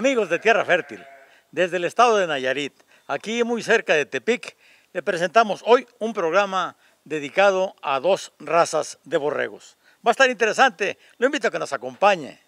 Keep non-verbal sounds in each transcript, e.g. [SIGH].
Amigos de Tierra Fértil, desde el estado de Nayarit, aquí muy cerca de Tepic, le presentamos hoy un programa dedicado a dos razas de borregos. Va a estar interesante, lo invito a que nos acompañe.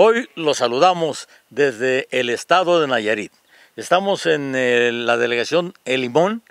Hoy los saludamos desde el estado de Nayarit. Estamos en eh, la delegación El Limón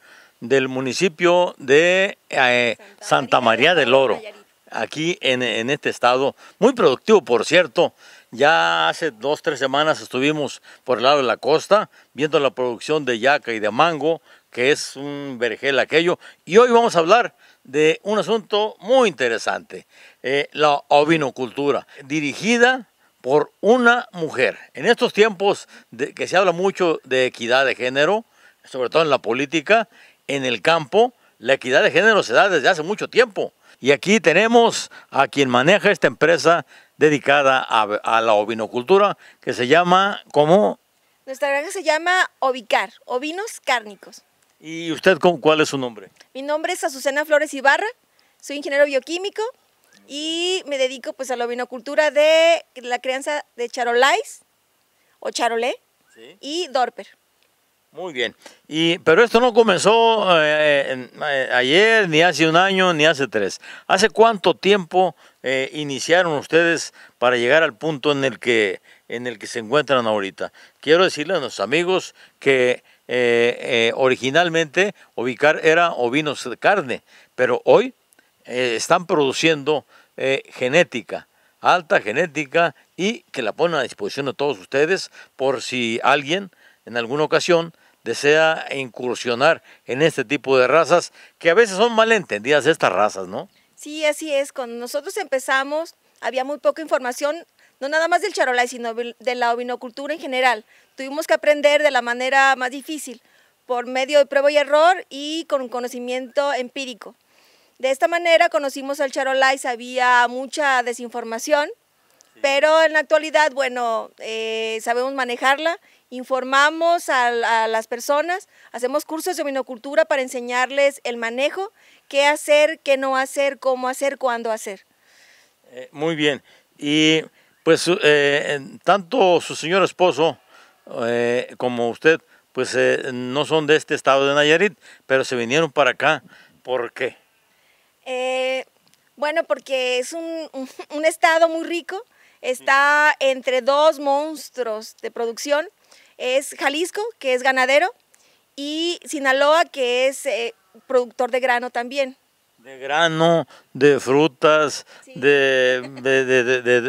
del municipio de eh, Santa María del Oro, aquí en, este estado, muy productivo por cierto. Ya hace dos, tres semanas estuvimos por el lado de la costa viendo la producción de yaca y de mango, que es un vergel aquello. Y hoy vamos a hablar de un asunto muy interesante, eh, la ovinocultura, dirigida por una mujer. En estos tiempos que se habla mucho de equidad de género, sobre todo en la política, en el campo, la equidad de género se da desde hace mucho tiempo. Y aquí tenemos a quien maneja esta empresa dedicada a, la ovinocultura, que se llama, ¿cómo? Nuestra granja se llama Ovicar, Ovinos Cárnicos. ¿Y usted cuál es su nombre? Mi nombre es Azucena Flores Ibarra, soy ingeniero bioquímico, y me dedico pues a la ovinocultura de la crianza de charolais o charolé y dorper. Muy bien. Y, pero esto no comenzó eh, eh, ayer, ni hace un año, ni hace tres. ¿Hace cuánto tiempo eh, iniciaron ustedes para llegar al punto en el, que, en el que se encuentran ahorita? Quiero decirle a los amigos que originalmente Ovicar era ovinos de carne, pero hoy están produciendo eh, genética, alta genética y que la ponen a disposición de todos ustedes por si alguien en alguna ocasión desea incursionar en este tipo de razas que a veces son malentendidas estas razas, ¿no? Sí, así es. Cuando nosotros empezamos había muy poca información, no nada más del charolay, sino de la ovinocultura en general. Tuvimos que aprender de la manera más difícil, por medio de prueba y error y con conocimiento empírico. De esta manera conocimos al Charolais, había mucha desinformación, pero en la actualidad, bueno, eh, sabemos manejarla, informamos a, las personas, hacemos cursos de minocultura para enseñarles el manejo, qué hacer, qué no hacer, cómo hacer, cuándo hacer. Eh, muy bien, y pues eh, tanto su señor esposo como usted, pues no son de este estado de Nayarit, pero se vinieron para acá, ¿por qué? Eh, bueno, porque es [LAUGHS] un, estado muy rico, está entre dos monstruos de producción, es Jalisco, que es ganadero, y Sinaloa, que es eh, productor de grano también. De grano, de frutas, de,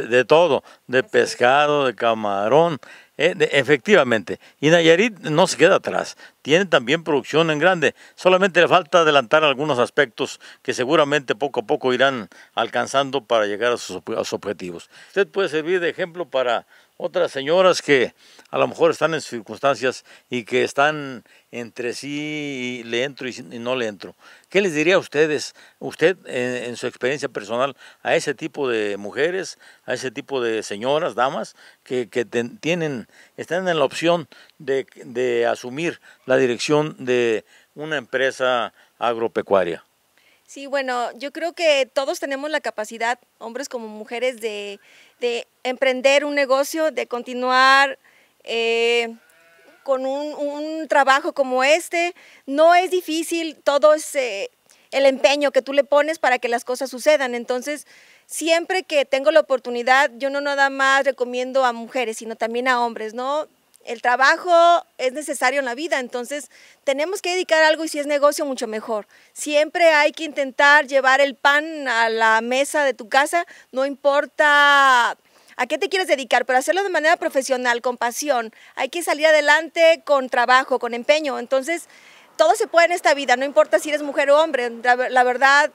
de, todo, de pescado, de camarón. ¿eh? efectivamente. Y Nayarit no se queda atrás. Tiene también producción en grande. Solamente le falta adelantar algunos aspectos que seguramente poco a poco irán alcanzando para llegar a sus, a sus objetivos. Usted puede servir de ejemplo para otras señoras que a lo mejor están en circunstancias y que están entre sí le entro y, no le entro. ¿Qué les diría a ustedes, usted eh, en, su experiencia personal, a ese tipo de mujeres, a ese tipo de señoras, damas, que, tienen, están en la opción de, asumir la dirección de una empresa agropecuaria? Sí, bueno, yo creo que todos tenemos la capacidad, hombres como mujeres, de, emprender un negocio, de continuar eh, con un, trabajo como este. No es difícil, todo el empeño que tú le pones para que las cosas sucedan. Entonces, siempre que tengo la oportunidad, yo no nada más recomiendo a mujeres, sino también a hombres, ¿no? El trabajo es necesario en la vida, entonces tenemos que dedicar algo y si es negocio, mucho mejor. Siempre hay que intentar llevar el pan a la mesa de tu casa, no importa a qué te quieres dedicar, pero hacerlo de manera profesional, con pasión. Hay que salir adelante con trabajo, con empeño. Entonces, todo se puede en esta vida, no importa si eres mujer o hombre. La, verdad,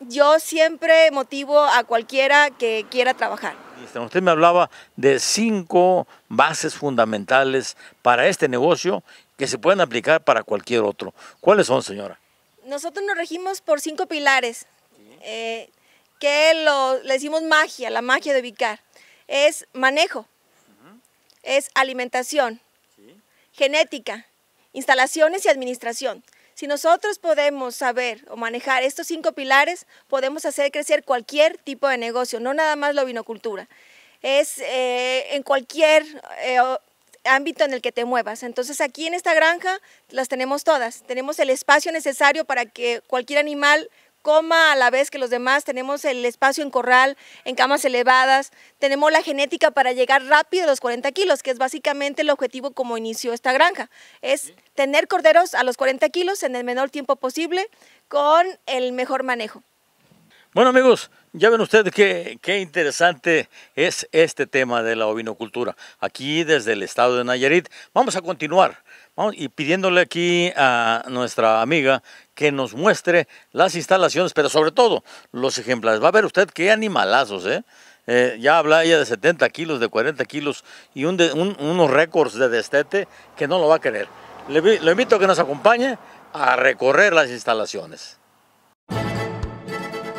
yo siempre motivo a cualquiera que quiera trabajar. Usted me hablaba de cinco bases fundamentales para este negocio que se pueden aplicar para cualquier otro. ¿Cuáles son, señora? Nosotros nos regimos por cinco pilares. Eh, que le decimos magia, la magia de ubicar es manejo, es alimentación, genética, instalaciones y administración. Si nosotros podemos saber o manejar estos cinco pilares, podemos hacer crecer cualquier tipo de negocio, no nada más la vinocultura. Es eh, en cualquier eh, ámbito en el que te muevas. Entonces aquí en esta granja las tenemos todas. Tenemos el espacio necesario para que cualquier animal coma a la vez que los demás, tenemos el espacio en corral, en camas elevadas, tenemos la genética para llegar rápido a los 40 kilos, que es básicamente el objetivo como inició esta granja, es tener corderos a los 40 kilos en el menor tiempo posible con el mejor manejo. Bueno amigos, ya ven ustedes qué, interesante es este tema de la ovinocultura. Aquí desde el estado de Nayarit vamos a continuar Vamos, y pidiéndole aquí a nuestra amiga que nos muestre las instalaciones, pero sobre todo los ejemplares. Va a ver usted qué animalazos, ¿eh? eh ya habla ella de 70 kilos, de 40 kilos y unos récords de destete que no lo va a querer. Le, invito a que nos acompañe a recorrer las instalaciones.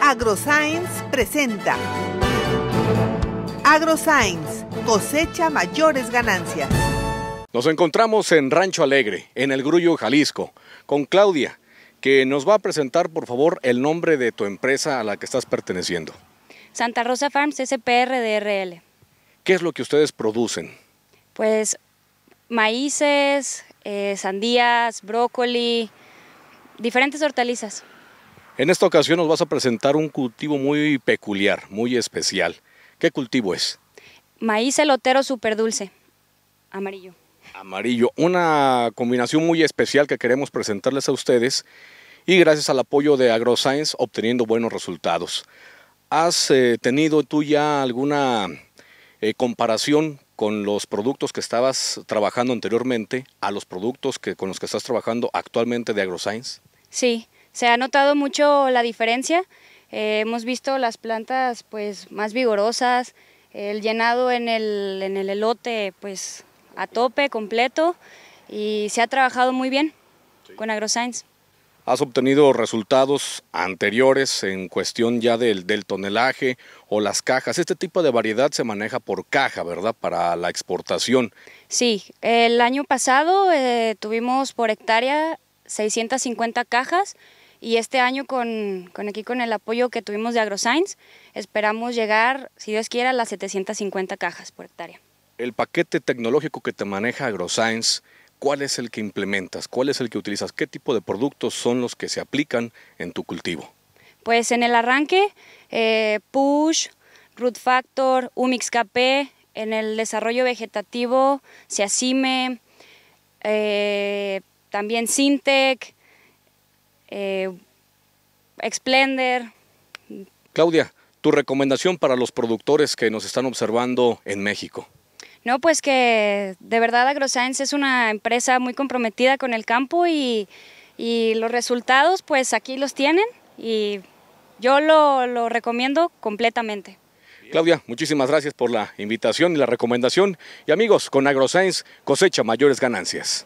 AgroScience presenta AgroScience, cosecha mayores ganancias. Nos encontramos en Rancho Alegre, en el Grullo, Jalisco, con Claudia, que nos va a presentar, por favor, el nombre de tu empresa a la que estás perteneciendo. Santa Rosa Farms SPRDRL. ¿Qué es lo que ustedes producen? Pues maíces, eh, sandías, brócoli, diferentes hortalizas. En esta ocasión nos vas a presentar un cultivo muy peculiar, muy especial. ¿Qué cultivo es? Maíz elotero dulce, amarillo amarillo. Una combinación muy especial que queremos presentarles a ustedes y gracias al apoyo de AgroScience obteniendo buenos resultados. ¿Has eh, tenido tú ya alguna eh, comparación con los productos que estabas trabajando anteriormente a los productos que, con los que estás trabajando actualmente de AgroScience? Sí, se ha notado mucho la diferencia. Eh, hemos visto las plantas pues más vigorosas, el llenado en el, en el elote pues a tope, completo y se ha trabajado muy bien con AgroScience. ¿Has obtenido resultados anteriores en cuestión ya del, del, tonelaje o las cajas? Este tipo de variedad se maneja por caja, ¿verdad? Para la exportación. Sí, el año pasado eh, tuvimos por hectárea 650 cajas y este año con, aquí con el apoyo que tuvimos de AgroScience esperamos llegar, si Dios quiera, a las 750 cajas por hectárea el paquete tecnológico que te maneja AgroScience, ¿cuál es el que implementas? ¿Cuál es el que utilizas? ¿Qué tipo de productos son los que se aplican en tu cultivo? Pues en el arranque, eh, Push, Root Factor, Umix KP, en el desarrollo vegetativo, Seacime, eh, también Sintec, eh, Explender. Claudia, tu recomendación para los productores que nos están observando en México. No, pues que de verdad AgroScience es una empresa muy comprometida con el campo y, los resultados pues aquí los tienen y yo lo, lo, recomiendo completamente. Claudia, muchísimas gracias por la invitación y la recomendación. Y amigos, con AgroScience cosecha mayores ganancias.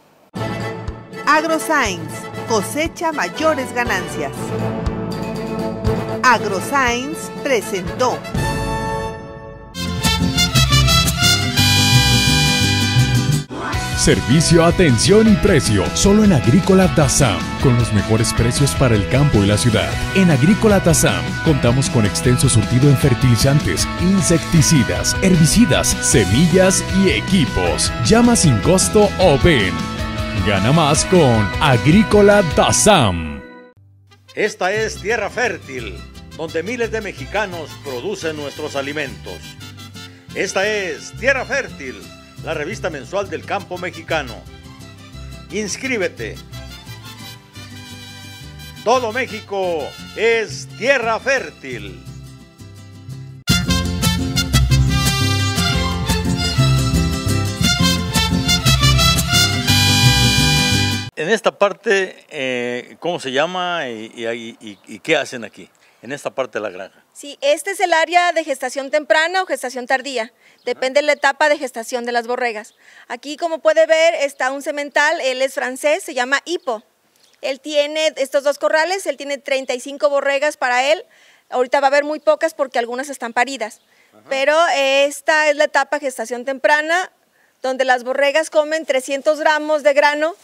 AgroScience cosecha mayores ganancias. AgroScience presentó. Servicio, atención y precio. Solo en Agrícola Tazam. Con los mejores precios para el campo y la ciudad. En Agrícola Tazam contamos con extenso surtido en fertilizantes, insecticidas, herbicidas, semillas y equipos. Llama sin costo o ven. Gana más con Agrícola Tazam. Esta es Tierra Fértil, donde miles de mexicanos producen nuestros alimentos. Esta es Tierra Fértil la revista mensual del campo mexicano. Inscríbete. Todo México es tierra fértil. En esta parte, eh, ¿cómo se llama y, y qué hacen aquí? en esta parte de la granja. Sí, este es el área de gestación temprana o gestación tardía, depende de la etapa de gestación de las borregas. Aquí como puede ver está un cemental, él es francés, se llama hipo, Él tiene estos dos corrales, él tiene 35 borregas para él, ahorita va a haber muy pocas porque algunas están paridas. Pero esta es la etapa gestación temprana, donde las borregas comen 300 gramos de grano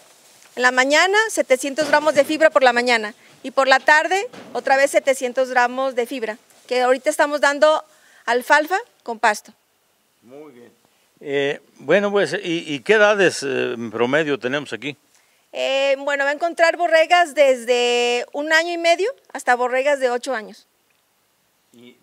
en la mañana, 700 gramos de fibra por la mañana y por la tarde otra vez 700 gramos de fibra, que ahorita estamos dando alfalfa con pasto. Muy bien. Eh, bueno, pues, ¿y, qué edades eh, en promedio tenemos aquí? Eh, bueno, va a encontrar borregas desde un año y medio hasta borregas de ocho años.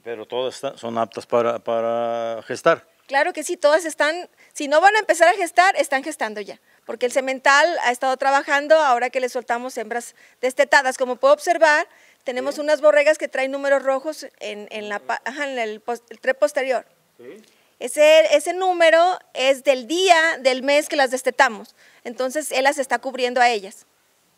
pero todas son aptas para, para gestar. Claro que sí, todas están, si no van a empezar a gestar, están gestando ya porque el cemental ha estado trabajando ahora que le soltamos hembras destetadas. Como puedo observar, tenemos unas borregas que traen números rojos en, la, en el, posterior. Ese, número es del día, del mes que las destetamos. Entonces, él las está cubriendo a ellas.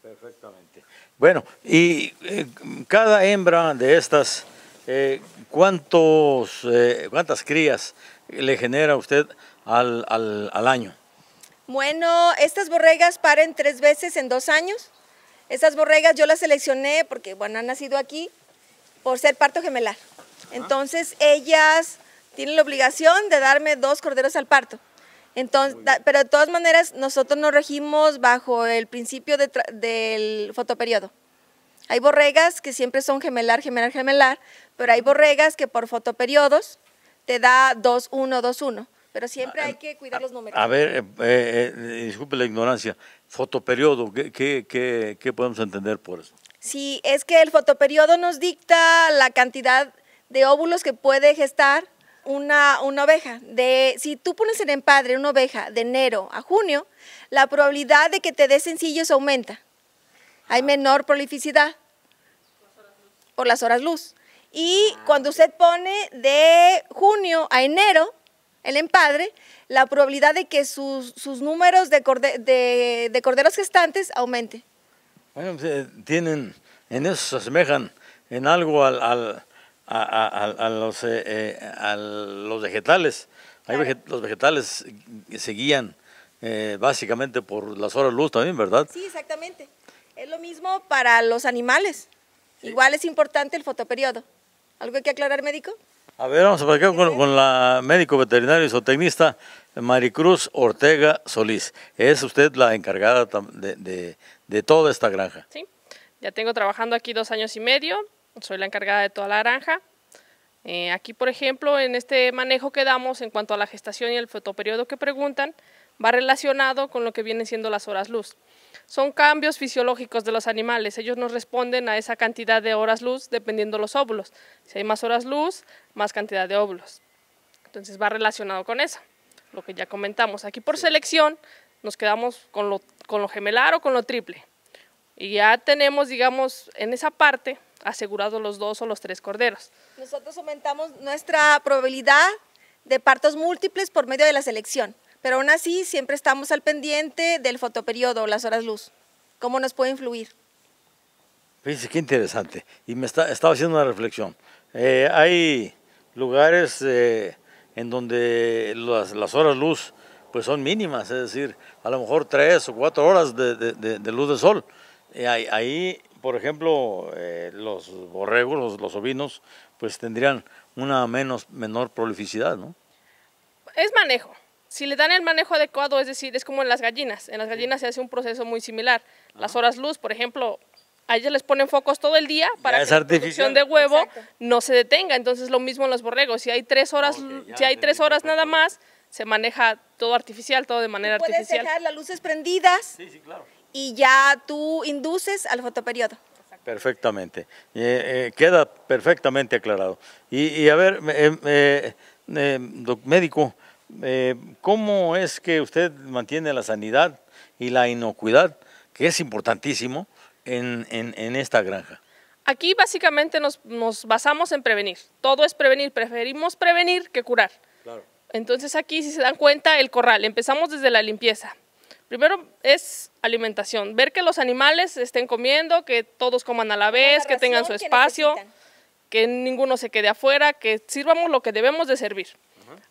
Perfectamente. Bueno, y eh, cada hembra de estas, eh, ¿cuántos, eh, ¿cuántas crías le genera usted al año? Bueno, estas borregas paren tres veces en dos años. Estas borregas yo las seleccioné porque, bueno, han nacido aquí por ser parto gemelar. Entonces, ellas tienen la obligación de darme dos corderos al parto. Entonces, pero de todas maneras, nosotros nos regimos bajo el principio del fotoperiodo. Hay borregas que siempre son gemelar, gemelar, gemelar, pero hay borregas que por fotoperiodos te da dos, uno, dos, 1 pero siempre ah, hay que cuidar ah, los números. A ver, eh, eh, eh, disculpe la ignorancia, fotoperiodo, ¿qué, podemos entender por eso? Sí, es que el fotoperiodo nos dicta la cantidad de óvulos que puede gestar una, una, oveja. De, si tú pones en empadre una oveja de enero a junio, la probabilidad de que te dé sencillos aumenta. Hay ah. menor prolificidad por las horas luz. Y cuando usted pone de junio a enero, el empadre, la probabilidad de que sus, números de, de, corderos gestantes aumente. Bueno, pues, eh, tienen, en eso se asemejan en algo eh, eh, a, los, vegetales. los vegetales se guían básicamente por las horas luz también, ¿verdad? Sí, exactamente. Es lo mismo para los animales. Igual es importante el fotoperiodo. ¿Algo hay que aclarar, médico? A ver, vamos a platicar con, la médico veterinario y zootecnista Maricruz Ortega Solís. Es usted la encargada de, de, de toda esta granja. Sí, ya tengo trabajando aquí dos años y medio. Soy la encargada de toda la granja. Eh, aquí, por ejemplo, en este manejo que damos en cuanto a la gestación y el fotoperiodo que preguntan, va relacionado con lo que vienen siendo las horas luz. Son cambios fisiológicos de los animales. Ellos nos responden a esa cantidad de horas luz dependiendo los óvulos. Si hay más horas luz, más cantidad de óvulos. Entonces va relacionado con eso, lo que ya comentamos. Aquí por selección nos quedamos con lo, con lo gemelar o con lo triple. Y ya tenemos, digamos, en esa parte asegurados los dos o los tres corderos. Nosotros aumentamos nuestra probabilidad de partos múltiples por medio de la selección. Pero aún así, siempre estamos al pendiente del fotoperiodo, las horas luz. ¿Cómo nos puede influir? Fíjense qué interesante. Y me está, estaba haciendo una reflexión. Eh, hay lugares eh, en donde las, las, horas luz pues son mínimas, es decir, a lo mejor tres o cuatro horas de, luz de sol. Eh, ahí, por ejemplo, eh, los borregos, los, los, ovinos, pues tendrían una menos, menor prolificidad, ¿no? Es manejo si le dan el manejo adecuado, es decir, es como en las gallinas. En las gallinas se hace un proceso muy similar. Las horas luz, por ejemplo, a ellas les ponen focos todo el día para que la producción de huevo no se detenga. Entonces lo mismo en los borregos. Si hay tres horas, si hay tres horas nada más, se maneja todo artificial, todo de manera artificial. Puedes dejar las luces prendidas. Y ya tú induces al fotoperiodo. Perfectamente. Eh, eh, queda perfectamente aclarado. Y, a ver, em, eh, em, médico, eh, cómo es que usted mantiene la sanidad y la inocuidad, que es importantísimo en, esta granja. Aquí básicamente nos, basamos en prevenir. Todo es prevenir. Preferimos prevenir que curar. Entonces aquí, si se dan cuenta, el corral. Empezamos desde la limpieza. Primero es alimentación. Ver que los animales estén comiendo, que todos coman a la vez, que tengan su espacio, que ninguno se quede afuera, que sirvamos lo que debemos de servir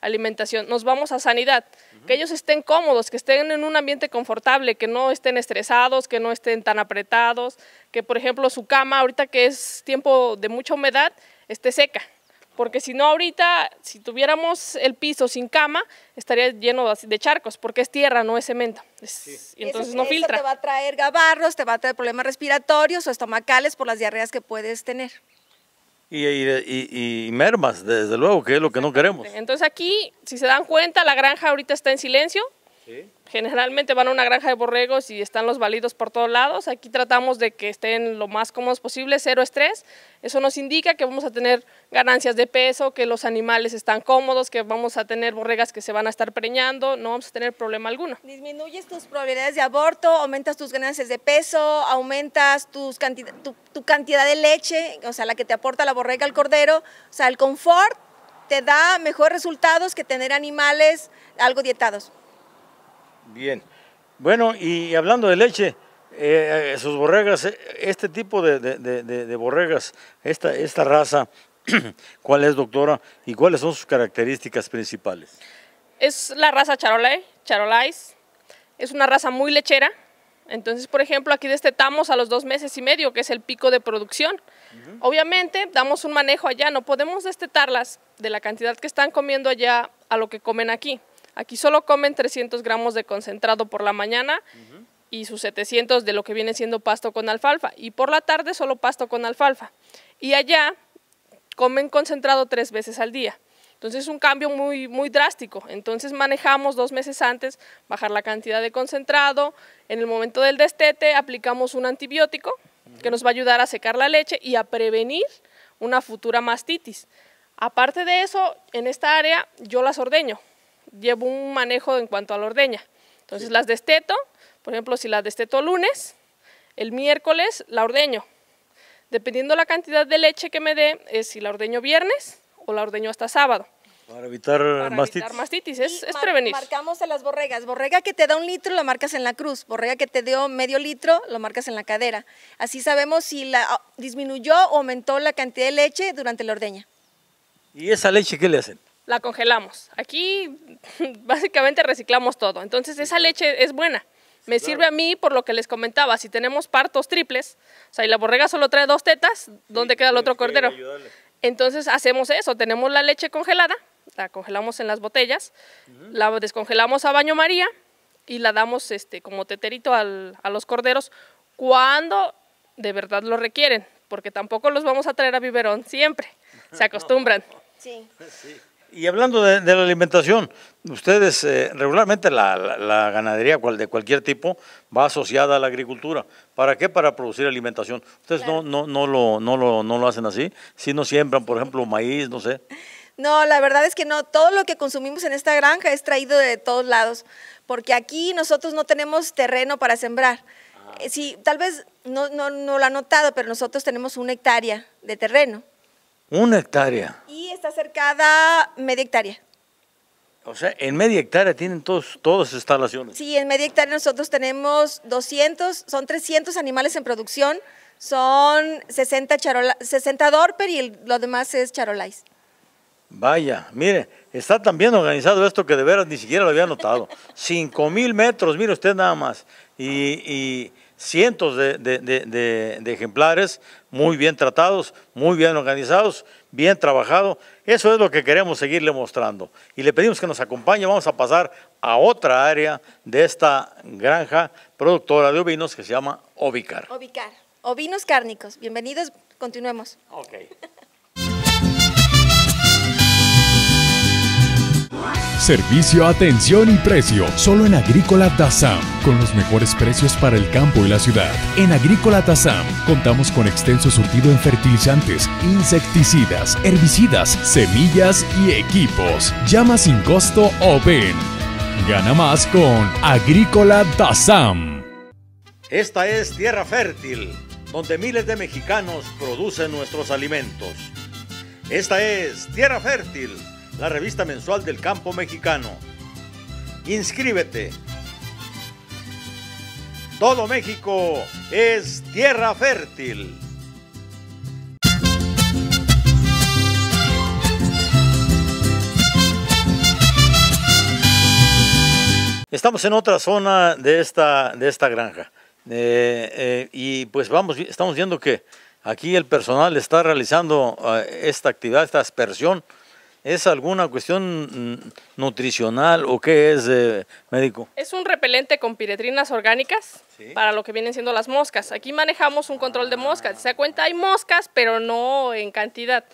alimentación, nos vamos a sanidad, que ellos estén cómodos, que estén en un ambiente confortable, que no estén estresados, que no estén tan apretados, que por ejemplo su cama ahorita que es tiempo de mucha humedad esté seca, porque si no ahorita, si tuviéramos el piso sin cama, estaría lleno de charcos, porque es tierra, no es cemento, y entonces no filtra. Eso te va a traer gabarros, te va a traer problemas respiratorios o estomacales por las diarreas que puedes tener. Y, y, y, mermas, desde luego, que es lo que no queremos. Entonces aquí, si se dan cuenta, la granja ahorita está en silencio, Generalmente van a una granja de borregos y están los balidos por todos lados. Aquí tratamos de que estén lo más cómodos posible, cero estrés. Eso nos indica que vamos a tener ganancias de peso, que los animales están cómodos, que vamos a tener borregas que se van a estar preñando, no vamos a tener problema alguno. ¿Disminuyes tus probabilidades de aborto, aumentas tus ganancias de peso, aumentas tus tu, tu cantidad de leche, o sea, la que te aporta la borrega al cordero, o sea, el confort te da mejores resultados que tener animales algo dietados. Bien. Bueno, y hablando de leche, eh, eh, sus borregas, eh, este tipo de, borregas, esta, esta raza, [CLEARS THROAT] ¿cuál es, doctora? ¿Y cuáles son sus características principales? Es la raza charolais, charolais. Es una raza muy lechera. Entonces, por ejemplo, aquí destetamos a los dos meses y medio, que es el pico de producción. Obviamente, damos un manejo allá. No podemos destetarlas de la cantidad que están comiendo allá a lo que comen aquí. Aquí solo comen 300 gramos de concentrado por la mañana y sus 700 de lo que viene siendo pasto con alfalfa. Y por la tarde solo pasto con alfalfa. Y allá comen concentrado tres veces al día. Entonces es un cambio muy, muy drástico. Entonces manejamos dos meses antes bajar la cantidad de concentrado. En el momento del destete aplicamos un antibiótico que nos va a ayudar a secar la leche y a prevenir una futura mastitis. Aparte de eso, en esta área yo las ordeño llevo un manejo en cuanto a la ordeña. Entonces las desteto, por ejemplo, si las desteto lunes, el miércoles la ordeño. Dependiendo la cantidad de leche que me dé, es si la ordeño viernes o la ordeño hasta sábado. Para evitar para mastitis. Evitar mastitis, es, prevenir. Marcamos a las borregas. Borrega que te da un litro, la marcas en la cruz. Borrega que te dio medio litro, lo marcas en la cadera. Así sabemos si la, disminuyó o aumentó la cantidad de leche durante la ordeña. ¿Y esa leche qué le hacen? la congelamos. Aquí [LAUGHS] básicamente reciclamos todo. Entonces esa leche es buena. Me sirve a mí por lo que les comentaba, si tenemos partos triples, o sea, y la borrega solo trae dos tetas, ¿dónde queda el otro cordero? Entonces hacemos eso, tenemos la leche congelada, la congelamos en las botellas, la descongelamos a baño María y la damos este, como teterito a los corderos cuando de verdad lo requieren, porque tampoco los vamos a traer a biberón siempre, [LAUGHS] se acostumbran. sí. [LAUGHS] sí. Y hablando de, la alimentación, ustedes eh, regularmente la, ganadería cual, de cualquier tipo va asociada a la agricultura. ¿Para qué? Para producir alimentación. Ustedes no, no, no, lo, no, no lo hacen así, si no siembran, por ejemplo, maíz, no sé. No, la verdad es que no. Todo lo que consumimos en esta granja es traído de todos lados, porque aquí nosotros no tenemos terreno para sembrar. Ah. Eh, tal vez no, no, no lo ha notado, pero nosotros tenemos una hectárea de terreno. Una hectárea. Y está cercada media hectárea. O sea, en media hectárea tienen todos, todos instalaciones. Sí, en media hectárea nosotros tenemos 200, son 300 animales en producción, son 60, charola, 60 Dorper y lo demás es Charolais. Vaya, mire, está tan bien organizado esto que de veras ni siquiera lo había notado. 5 [LAUGHS] mil metros, mire usted nada más. y cientos de, ejemplares muy bien tratados, muy bien organizados, bien trabajado. Eso es lo que queremos seguirle mostrando. Y le pedimos que nos acompañe. Vamos a pasar a otra área de esta granja productora de ovinos que se llama Obicar. Ovicar, ovinos cárnicos. Bienvenidos, continuemos. Ok. Servicio, atención y precio. Solo en Agrícola Tazam. Con los mejores precios para el campo y la ciudad. En Agrícola Tazam contamos con extenso surtido en fertilizantes, insecticidas, herbicidas, semillas y equipos. Llama sin costo o ven. Gana más con Agrícola Tazam. Esta es tierra fértil, donde miles de mexicanos producen nuestros alimentos. Esta es tierra fértil la revista mensual del campo mexicano. Inscríbete. Todo México es tierra fértil. Estamos en otra zona de esta, de esta granja. Eh, eh, y pues vamos, estamos viendo que aquí el personal está realizando eh, esta actividad, esta aspersión ¿Es alguna cuestión mm, nutricional o qué es, médico? Es un repelente con piretrinas orgánicas para lo que vienen siendo las moscas. Aquí manejamos un control de moscas. se cuenta, hay moscas, pero no en cantidad.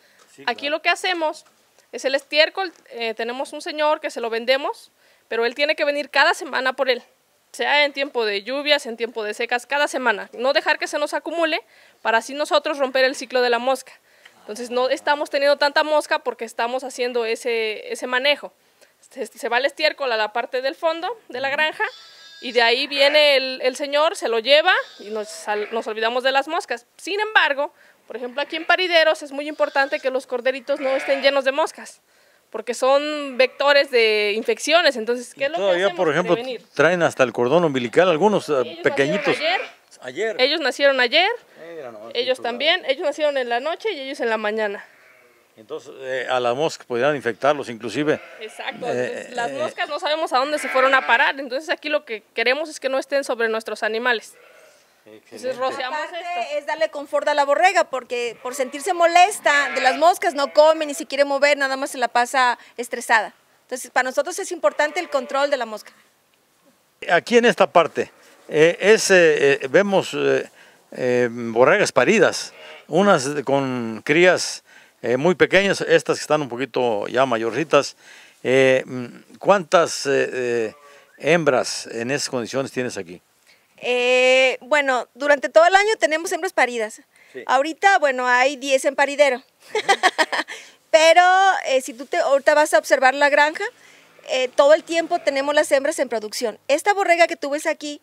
Aquí lo que hacemos es el estiércol. Eh, tenemos un señor que se lo vendemos, pero él tiene que venir cada semana por él. Sea en tiempo de lluvias, en tiempo de secas, cada semana. No dejar que se nos acumule para así nosotros romper el ciclo de la mosca. Entonces no estamos teniendo tanta mosca porque estamos haciendo ese, ese manejo. Se, va el estiércol a la parte del fondo de la granja y de ahí viene el, señor, se lo lleva y nos, olvidamos de las moscas. Sin embargo, por ejemplo, aquí en parideros es muy importante que los corderitos no estén llenos de moscas porque son vectores de infecciones. Entonces, ¿qué lo todavía, por ejemplo, traen hasta el cordón umbilical algunos eh, pequeñitos. ayer. ayer. Ellos nacieron ayer ellos también, ellos nacieron en la noche y ellos en la mañana. Entonces, eh, a las moscas podrían infectarlos inclusive. Exacto, eh, las eh, moscas no sabemos a dónde se fueron a parar, entonces aquí lo que queremos es que no estén sobre nuestros animales. Entonces rociamos esto. es darle confort a la borrega porque por sentirse molesta de las moscas no come ni se quiere mover, nada más se la pasa estresada. Entonces para nosotros es importante el control de la mosca. Aquí en esta parte es, vemos eh, borregas paridas, unas con crías eh, muy pequeñas, estas que están un poquito ya mayorcitas. Eh, ¿Cuántas hembras en esas condiciones tienes aquí? bueno, durante todo el año tenemos hembras paridas. Ahorita, bueno, hay 10 en paridero. [LAUGHS] Pero si tú te, ahorita vas a observar la granja, todo el tiempo tenemos las hembras en producción. Esta borrega que tú ves aquí,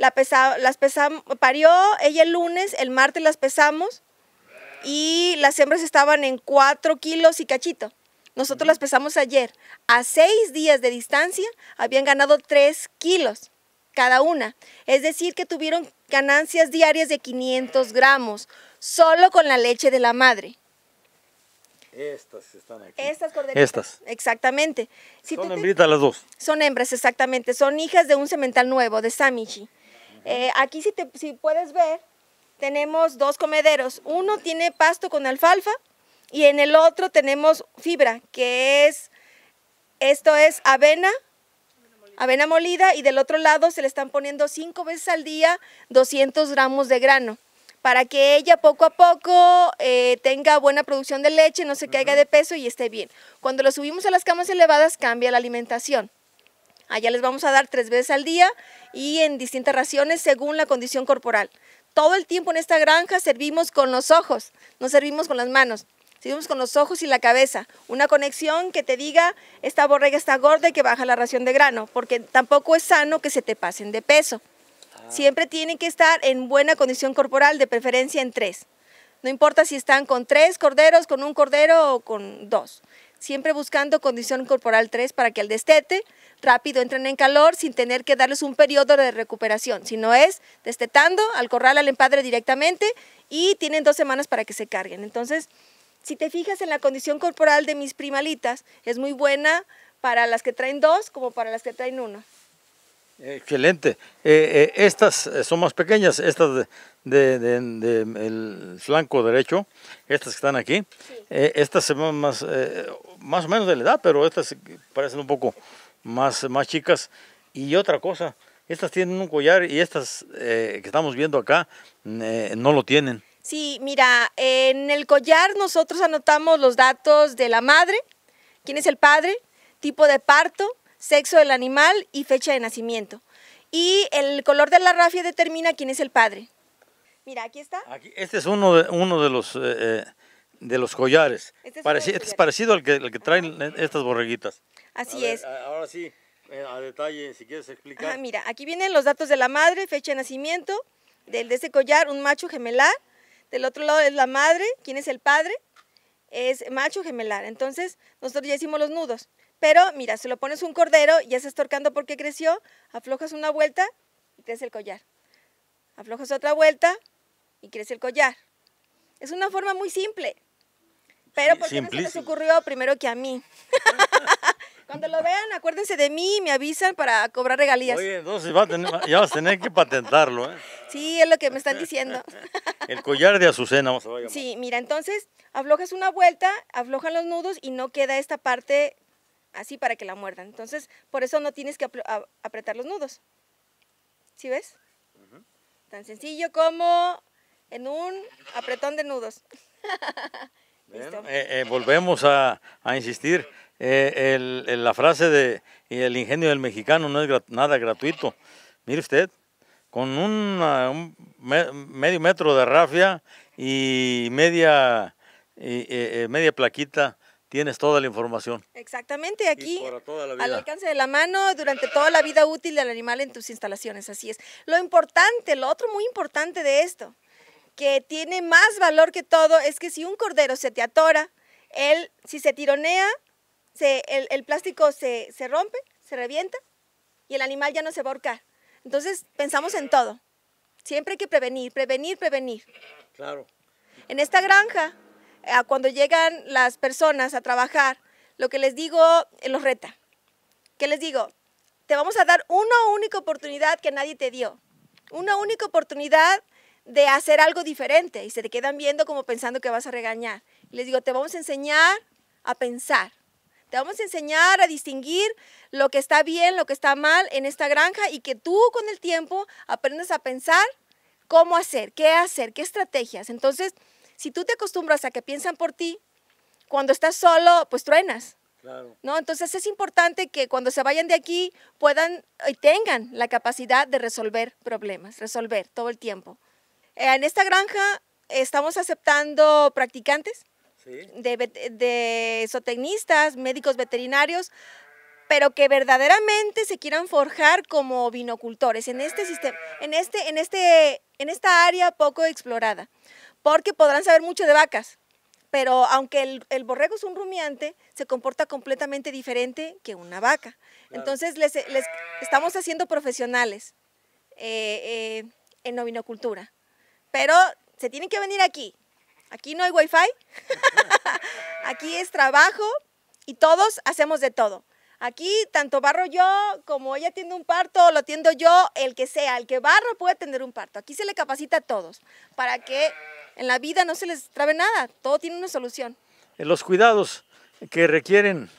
la pesa, las pesamos, parió ella el lunes, el martes las pesamos y las hembras estaban en 4 kilos y cachito. Nosotros las pesamos ayer. A 6 días de distancia habían ganado 3 kilos cada una. Es decir, que tuvieron ganancias diarias de 500 gramos solo con la leche de la madre. Estas están aquí. Estas Exactamente. son hembritas las dos. Son hembras, exactamente. Son hijas de un cemental nuevo, de Samichi. Eh, aquí si, puedes ver, tenemos dos comederos. Uno tiene pasto con alfalfa y en el otro tenemos fibra, que es, esto es avena, avena molida y del otro lado se le están poniendo cinco veces al día 200 gramos de grano para que ella poco a poco eh, tenga buena producción de leche, no se caiga de peso y esté bien. Cuando lo subimos a las camas elevadas cambia la alimentación. Allá les vamos a dar tres veces al día y en distintas raciones según la condición corporal. Todo el tiempo en esta granja servimos con los ojos, no servimos con las manos. servimos con los ojos y la cabeza. Una conexión que te diga, esta borrega está gorda y que baja la ración de grano, porque tampoco es sano que se te pasen de peso. Ah. Siempre tienen que estar en buena condición corporal, de preferencia en tres. No importa si están con tres corderos, con un cordero o con dos siempre buscando condición corporal 3 para que al destete rápido entren en calor sin tener que darles un periodo de recuperación, sino es destetando al corral al empadre directamente y tienen dos semanas para que se carguen. Entonces, si te fijas en la condición corporal de mis primalitas, es muy buena para las que traen dos como para las que traen uno. Excelente. Eh, eh, estas eh, son más pequeñas, estas de, el flanco derecho, estas que están aquí. estas se más, más o menos de la edad, pero estas parecen un poco más, más chicas. Y otra cosa, estas tienen un collar y estas que estamos viendo acá no lo tienen. Sí, mira, en el collar nosotros anotamos los datos de la madre, quién es el padre, tipo de parto, sexo del animal y fecha de nacimiento. Y el color de la rafia determina quién es el padre. Mira, aquí está. este es uno de, uno de los... Eh, eh, de los collares. Este es, parecido al que, que traen estas borreguitas. Así es. ahora sí, eh, a detalle, si quieres explicar. mira, aquí vienen los datos de la madre, fecha de nacimiento, del de ese collar, un macho gemelar. Del otro lado es la madre, ¿quién es el padre? Es macho gemelar. Entonces, nosotros ya hicimos los nudos. Pero mira, se lo pones un cordero, ya se está porque creció, aflojas una vuelta y crece el collar. Aflojas otra vuelta y crece el collar. Es una forma muy simple. Pero ¿por qué no se les ocurrió primero que a mí? [LAUGHS] Cuando lo vean, acuérdense de mí y me avisan para cobrar regalías. Oye, entonces ya vas a tener que patentarlo, ¿eh? Sí, es lo que me están diciendo. [LAUGHS] El collar de azucena, vamos a ver. Sí, mira, entonces aflojas una vuelta, aflojan los nudos y no queda esta parte así para que la muerdan. Entonces, por eso no tienes que apretar los nudos. ¿Sí ves? Tan sencillo como en un apretón de nudos. [LAUGHS] Eh, eh, volvemos a, insistir. Eh, la frase de el ingenio del mexicano no es nada gratuito. Mire usted, con un medio metro de rafia y media, y, media plaquita tienes toda la información. Exactamente, aquí al alcance de la mano durante toda la vida útil del animal en tus instalaciones, así es. Lo importante, lo otro muy importante de esto, que tiene más valor que todo, es que si un cordero se te atora, él, si se tironea, el, plástico se, se rompe, se revienta y el animal ya no se va a ahorcar. Entonces pensamos en todo. Siempre hay que prevenir, prevenir, prevenir. Claro. En esta granja cuando llegan las personas a trabajar, lo que les digo los reta. Que les digo? Te vamos a dar una única oportunidad que nadie te dio. Una única oportunidad de hacer algo diferente y se te quedan viendo como pensando que vas a regañar. les digo, te vamos a enseñar a pensar. Te vamos a enseñar a distinguir lo que está bien, lo que está mal en esta granja y que tú con el tiempo aprendas a pensar cómo hacer, qué hacer, qué estrategias. Entonces, si tú te acostumbras a que piensan por ti, cuando estás solo, pues truenas. ¿No? Entonces es importante que cuando se vayan de aquí puedan y eh, tengan la capacidad de resolver problemas, resolver todo el tiempo. Eh, en esta granja estamos aceptando practicantes, de, de médicos veterinarios, pero que verdaderamente se quieran forjar como vinocultores en este sistema, en este, en este, en esta área poco explorada porque podrán saber mucho de vacas, pero aunque el, borrego es un rumiante, se comporta completamente diferente que una vaca. Entonces, les, estamos haciendo profesionales eh, eh, en ovinocultura, pero se tienen que venir aquí. Aquí no hay wifi, [LAUGHS] aquí es trabajo y todos hacemos de todo. Aquí tanto barro yo, como ella tiene un parto, lo tiendo yo, el que sea, el que barro puede tener un parto. Aquí se le capacita a todos para que en la vida no se les trabe nada, todo tiene una solución. Eh, los cuidados que requieren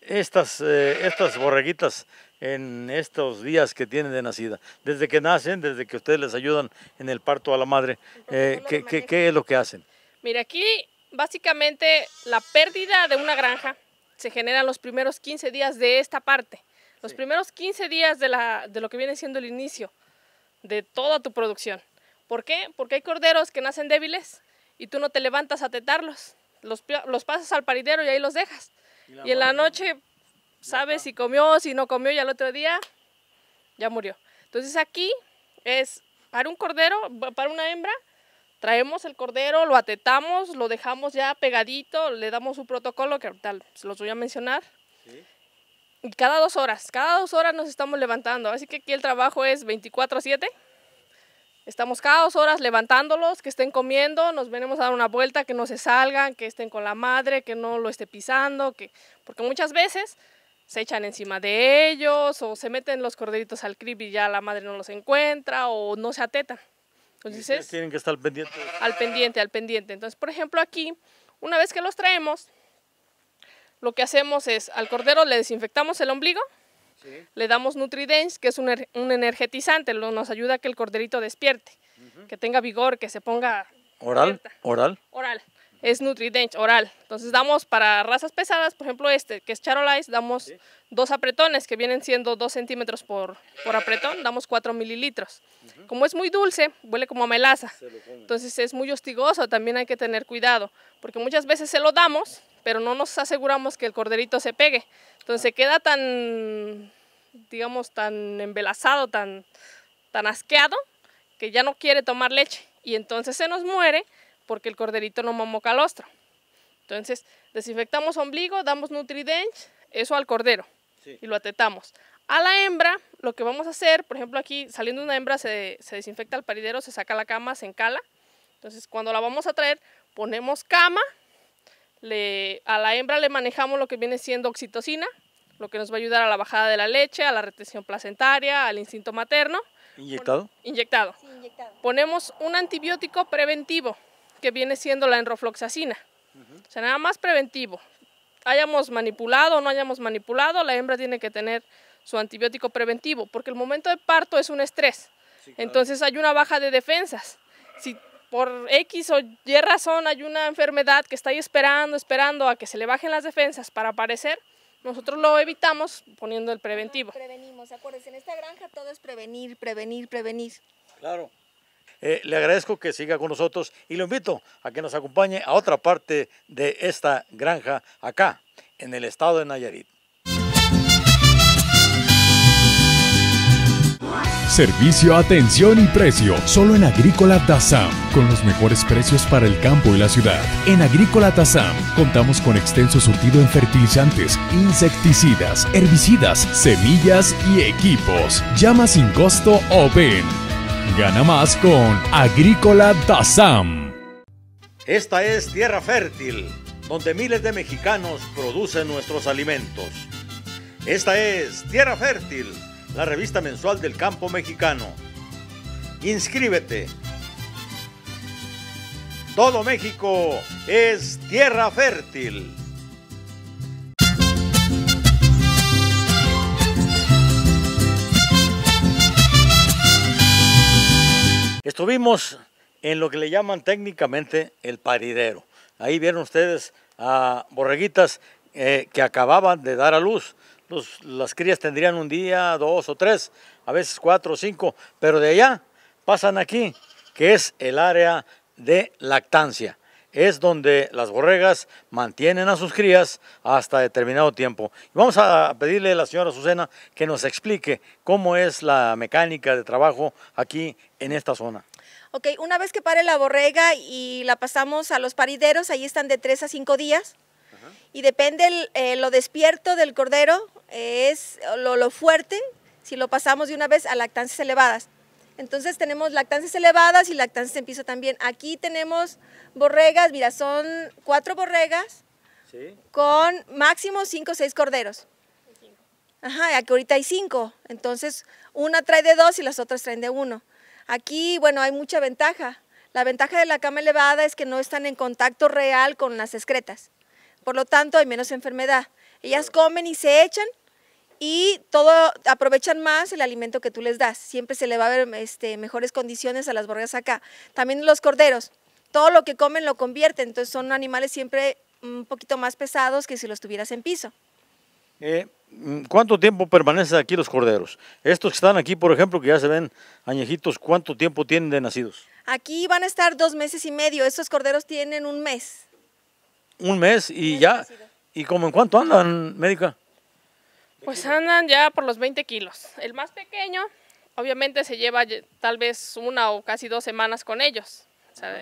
estas, eh, estas borreguitas en estos días que tienen de nacida, desde que nacen, desde que ustedes les ayudan en el parto a la madre, eh, ¿qué, es lo que hacen? Mira, aquí básicamente la pérdida de una granja se en los primeros 15 días de esta parte, los primeros 15 días de, la, de lo que viene siendo el inicio de toda tu producción. ¿Por qué? Porque hay corderos que nacen débiles y tú no te levantas a tetarlos. Los, los pasas al paridero y ahí los dejas. Y, en la noche sabes si comió, si no comió y al otro día ya murió. Entonces aquí es para un cordero, para una hembra, traemos el cordero, lo atetamos, lo dejamos ya pegadito, le damos un protocolo, que tal, se los voy a mencionar. Y cada dos horas, cada dos horas nos estamos levantando. Así que aquí el trabajo es 24-7. Estamos cada dos horas levantándolos, que estén comiendo, nos venimos a dar una vuelta, que no se salgan, que estén con la madre, que no lo esté pisando, que... porque muchas veces se echan encima de ellos o se meten los corderitos al crib y ya la madre no los encuentra o no se ateta. Entonces, tienen que estar al pendiente. Al pendiente, al pendiente. Entonces, por ejemplo, aquí, una vez que los traemos, lo que hacemos es al cordero le desinfectamos el ombligo, le damos Nutridense, que es un, energetizante, lo, nos ayuda a que el corderito despierte, que tenga vigor, que se ponga... ¿Oral? Despierta. ¿Oral? oral oral oral es Dench, oral. Entonces damos para razas pesadas, por ejemplo este, que es Charolais, damos dos apretones, que vienen siendo dos centímetros por, apretón, damos cuatro mililitros. Como es muy dulce, huele como a melaza. Entonces es muy hostigoso, también hay que tener cuidado, porque muchas veces se lo damos, pero no nos aseguramos que el corderito se pegue. Entonces ah. queda tan, digamos, tan embelazado, tan, tan asqueado, que ya no quiere tomar leche y entonces se nos muere porque el corderito no mamó calostro. Entonces, desinfectamos ombligo, damos Nutridench, eso al cordero y lo atetamos. A la hembra, lo que vamos a hacer, por ejemplo, aquí saliendo una hembra se, desinfecta el paridero, se saca la cama, se encala. Entonces, cuando la vamos a traer, ponemos cama, a la hembra le manejamos lo que viene siendo oxitocina, lo que nos va a ayudar a la bajada de la leche, a la retención placentaria, al instinto materno. ¿Inyectado? inyectado. Ponemos un antibiótico preventivo que viene siendo la enrofloxacina. O sea, nada más preventivo. Hayamos manipulado o no hayamos manipulado, la hembra tiene que tener su antibiótico preventivo, porque el momento de parto es un estrés. Entonces hay una baja de defensas. Si por X o Y razón hay una enfermedad que está ahí esperando, esperando a que se le bajen las defensas para aparecer, nosotros lo evitamos poniendo el preventivo. prevenimos, acuérdense, en esta granja todo es prevenir, prevenir, prevenir. Claro. Eh, le agradezco que siga con nosotros y lo invito a que nos acompañe a otra parte de esta granja acá, en el estado de Nayarit. Servicio, atención y precio. Solo en Agrícola Tazam. Con los mejores precios para el campo y la ciudad. En Agrícola Tazam contamos con extenso surtido en fertilizantes, insecticidas, herbicidas, semillas y equipos. Llama sin costo o ven Gana más con Agrícola Tazam. Esta es tierra fértil, donde miles de mexicanos producen nuestros alimentos. Esta es Tierra Fértil, la revista mensual del campo mexicano. Inscríbete. Todo México es tierra fértil. Estuvimos en lo que le llaman técnicamente el paridero. Ahí vieron ustedes a borreguitas eh, que acababan de dar a luz. las crías tendrían un día, dos o tres, a veces cuatro o cinco, pero de allá pasan aquí, que es el área de lactancia es donde las borregas mantienen a sus crías hasta determinado tiempo. Vamos a pedirle a la señora Azucena que nos explique cómo es la mecánica de trabajo aquí en esta zona. Ok, una vez que pare la borrega y la pasamos a los parideros, ahí están de 3 a 5 días. Y depende eh, lo despierto del cordero, eh, es lo, lo fuerte, si lo pasamos de una vez a lactancias elevadas. Entonces tenemos lactancias elevadas y lactancias en piso también. Aquí tenemos borregas, mira, son cuatro borregas con máximo cinco o seis corderos. Ajá, aquí ahorita hay cinco, entonces una trae de dos y las otras traen de uno. Aquí, bueno, hay mucha ventaja. La ventaja de la cama elevada es que no están en contacto real con las excretas. Por lo tanto, hay menos enfermedad. Ellas comen y se echan y todo aprovechan más el alimento que tú les das. Siempre se le va a ver este, mejores condiciones a las borregas acá. También los corderos, todo lo que comen lo convierten, entonces son animales siempre un poquito más pesados que si los tuvieras en piso. Eh, ¿Cuánto tiempo permanecen aquí los corderos? Estos que están aquí, por ejemplo, que ya se ven añejitos, ¿cuánto tiempo tienen de nacidos? Aquí van a estar dos meses y medio, estos corderos tienen un mes. Un mes y ya... ¿Y cómo en cuánto andan, médica? Pues andan ya por los 20 kilos. El más pequeño, obviamente, se lleva tal vez una o casi dos semanas con ellos.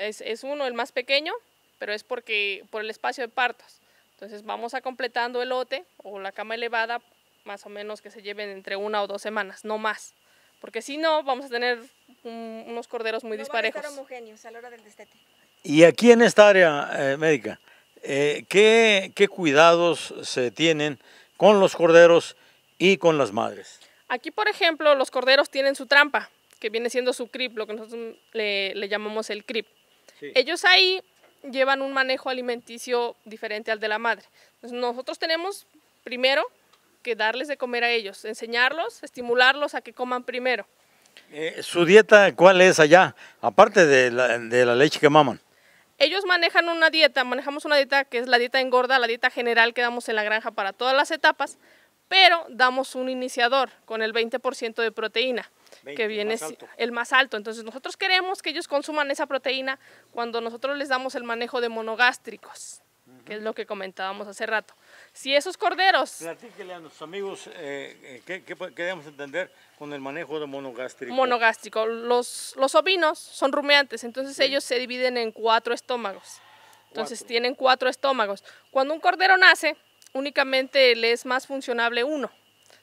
es, uno el más pequeño, pero es porque por el espacio de partos. Entonces vamos a completando el lote o la cama elevada, más o menos que se lleven entre una o dos semanas, no más. Porque si no, vamos a tener unos corderos muy no Y aquí en esta área eh, médica, eh, ¿qué, ¿qué cuidados se tienen? con los corderos y con las madres. Aquí, por ejemplo, los corderos tienen su trampa, que viene siendo su crip, lo que nosotros le, llamamos el crip. Ellos ahí llevan un manejo alimenticio diferente al de la madre. nosotros tenemos primero que darles de comer a ellos, enseñarlos, estimularlos a que coman primero. Eh, ¿Su dieta cuál es allá? Aparte de la leche que maman. Ellos manejan una dieta, manejamos una dieta que es la dieta engorda, la dieta general que damos en la granja para todas las etapas, pero damos un iniciador con el 20% de proteína. que viene el más alto. Entonces nosotros queremos que ellos consuman esa proteína cuando nosotros les damos el manejo de monogástricos, que es lo que comentábamos hace rato. Si esos corderos... Platíquele a nuestros amigos eh, eh, qué, debemos entender con el manejo de monogástrico. Monogástrico. Los, los ovinos son rumiantes, entonces ellos se dividen en cuatro estómagos. Entonces tienen cuatro estómagos. Cuando un cordero nace, únicamente le es más funcionable uno.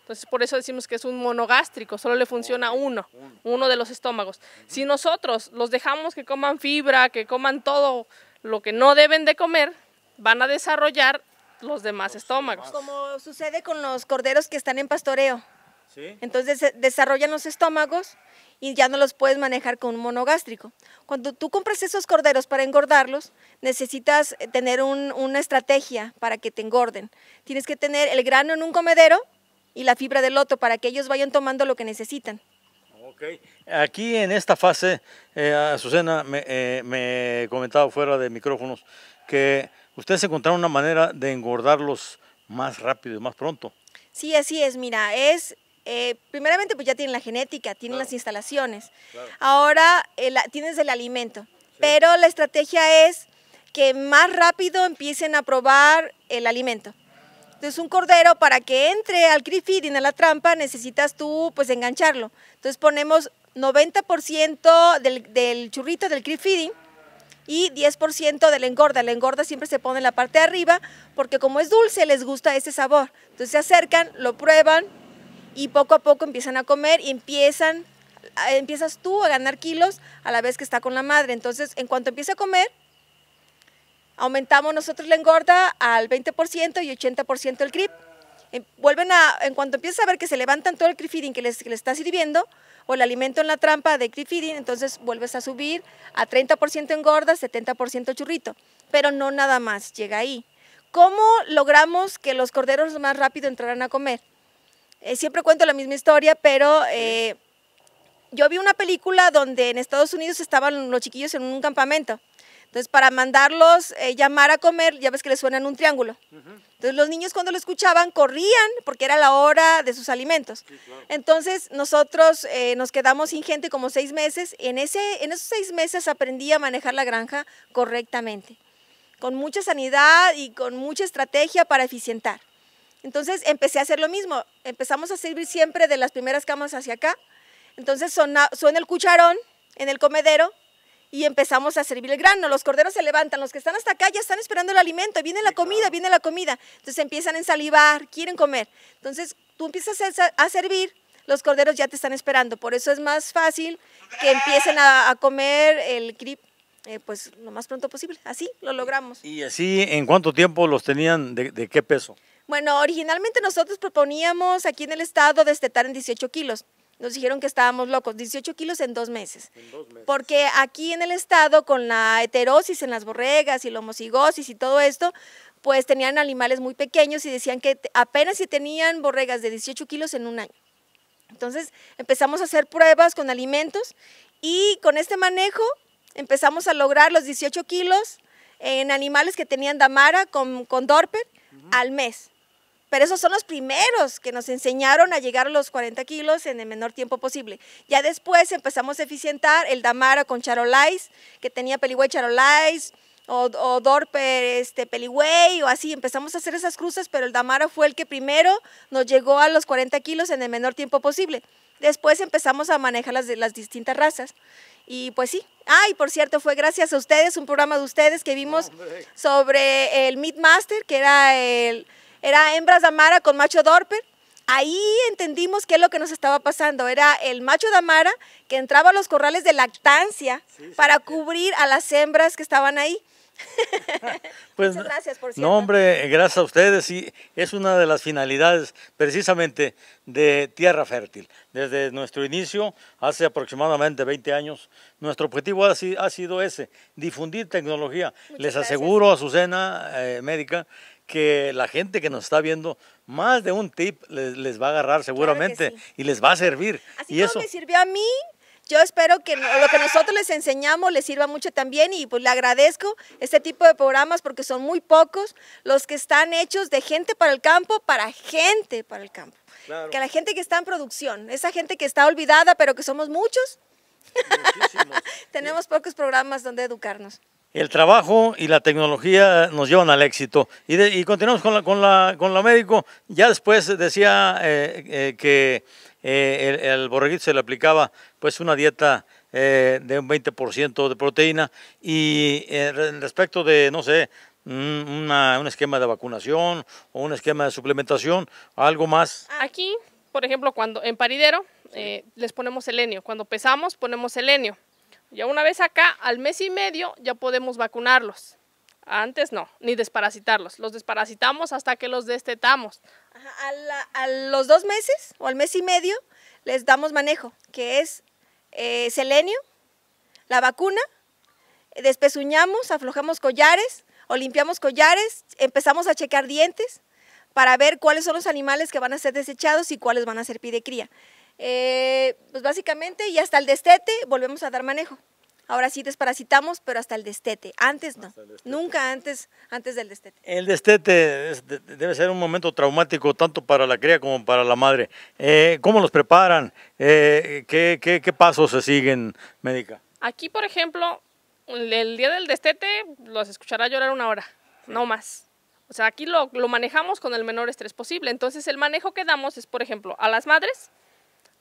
Entonces por eso decimos que es un monogástrico, solo le funciona uno, uno de los estómagos. Si nosotros los dejamos que coman fibra, que coman todo lo que no deben de comer, van a desarrollar los demás estómagos. Como sucede con los corderos que están en pastoreo. Entonces eh, desarrollan los estómagos y ya no los puedes manejar con un monogástrico. Cuando tú compras esos corderos para engordarlos, necesitas eh, tener una estrategia para que te engorden. Tienes que tener el grano en un comedero y la fibra del loto para que ellos vayan tomando lo que necesitan. Ok, aquí en esta fase, eh, Azucena me, eh, me comentaba fuera de micrófonos que ustedes encontraron una manera de engordarlos más rápido y más pronto. Sí, así es, mira, es... Eh, primeramente, pues ya tienen la genética, tienen las instalaciones. Ahora eh, tienes el alimento, pero la estrategia es que más rápido empiecen a probar el alimento. Entonces un cordero para que entre al creep feeding, a la trampa, necesitas tú pues engancharlo. Entonces ponemos 90% del, del, churrito del creep feeding y 10% de la engorda. La engorda siempre se pone en la parte de arriba porque como es dulce les gusta ese sabor. Entonces se acercan, lo prueban y poco a poco empiezan a comer y empiezan empiezas tú a ganar kilos a la vez que está con la madre. Entonces, en cuanto empieza a comer, aumentamos nosotros la engorda al 20% y 80% el creep En, em, vuelven a, en cuanto empieza a ver que se levantan todo el creep feeding que les, que les está sirviendo, o el alimento en la trampa de creep feeding, entonces vuelves a subir a 30% engorda, 70% churrito, pero no nada más, llega ahí. ¿Cómo logramos que los corderos más rápido entraran a comer? Eh, siempre cuento la misma historia, pero eh, yo vi una película donde en Estados Unidos estaban los chiquillos en un campamento entonces, para mandarlos eh, llamar a comer, ya ves que les suenan un triángulo. Entonces, los niños cuando lo escuchaban corrían porque era la hora de sus alimentos. Entonces, nosotros eh, nos quedamos sin gente como seis meses. En, ese, en esos seis meses aprendí a manejar la granja correctamente, con mucha sanidad y con mucha estrategia para eficientar. Entonces, empecé a hacer lo mismo. Empezamos a servir siempre de las primeras camas hacia acá. Entonces, suena el cucharón en el comedero y empezamos a servir el grano. Los corderos se levantan, los que están hasta acá ya están esperando el alimento, viene la comida, viene la comida. Entonces empiezan a ensalivar, quieren comer. Entonces tú empiezas a servir, los corderos ya te están esperando. Por eso es más fácil que empiecen a, comer el crip. Eh, pues lo más pronto posible, así lo logramos. ¿Y así en cuánto tiempo los tenían? de, de qué peso? Bueno, originalmente nosotros proponíamos aquí en el estado destetar en 18 kilos nos dijeron que estábamos locos, 18 kilos en dos meses. Porque aquí en el estado, con la heterosis en las borregas y la homocigosis y todo esto, pues tenían animales muy pequeños y decían que apenas si tenían borregas de 18 kilos en un año. Entonces empezamos a hacer pruebas con alimentos y con este manejo empezamos a lograr los 18 kilos en animales que tenían Damara con, con Dorper al mes. Pero esos son los primeros que nos enseñaron a llegar a los 40 kilos en el menor tiempo posible. Ya después empezamos a eficientar el Damara con Charolais, que tenía Peligüey Charolais, o, o, Dorper este, Peligüey, o así. Empezamos a hacer esas cruces, pero el Damara fue el que primero nos llegó a los 40 kilos en el menor tiempo posible. Después empezamos a manejar las, las distintas razas. Y pues sí. Ah, por cierto, fue gracias a ustedes, un programa de ustedes que vimos sobre el Meat Master, que era el era hembras de Amara con macho Dorper. Ahí entendimos qué es lo que nos estaba pasando. Era el macho de Amara que entraba a los corrales de lactancia para cubrir a las hembras que estaban ahí. [LAUGHS] pues, Muchas gracias por cierto. No, hombre, gracias a ustedes. Y es una de las finalidades precisamente de Tierra Fértil. Desde nuestro inicio, hace aproximadamente 20 años, nuestro objetivo ha, sido ese, difundir tecnología. Les aseguro, Azucena eh, Médica, que la gente que nos está viendo, más de un tip les, va a agarrar seguramente y les va a servir. Así y eso me sirvió a mí, yo espero que lo que nosotros les enseñamos les sirva mucho también y pues le agradezco este tipo de programas porque son muy pocos los que están hechos de gente para el campo, para gente para el campo. Que la gente que está en producción, esa gente que está olvidada pero que somos muchos, [LAUGHS] Tenemos pocos programas donde educarnos el trabajo y la tecnología nos llevan al éxito. Y, continuamos con la, con, la, con médico. Ya después decía eh, eh, que eh, el, borreguito se le aplicaba pues una dieta de un 20% de proteína y respecto de, no sé, una, un esquema de vacunación o un esquema de suplementación, algo más. Aquí, por ejemplo, cuando en paridero les ponemos selenio, cuando pesamos ponemos selenio ya una vez acá, al mes y medio, ya podemos vacunarlos. Antes no, ni desparasitarlos. Los desparasitamos hasta que los destetamos. a, los dos meses o al mes y medio les damos manejo, que es eh, selenio, la vacuna, despezuñamos, aflojamos collares o limpiamos collares, empezamos a checar dientes para ver cuáles son los animales que van a ser desechados y cuáles van a ser pide cría. Eh, pues básicamente, y hasta el destete volvemos a dar manejo. Ahora sí desparasitamos, pero hasta el destete. Antes no, nunca antes, antes del destete. El destete debe ser un momento traumático tanto para la cría como para la madre. Eh, ¿Cómo los preparan? Eh, ¿qué, pasos se siguen, médica? Aquí, por ejemplo, el día del destete los escuchará llorar una hora, no más. O sea, aquí lo, lo manejamos con el menor estrés posible. Entonces, el manejo que damos es, por ejemplo, a las madres,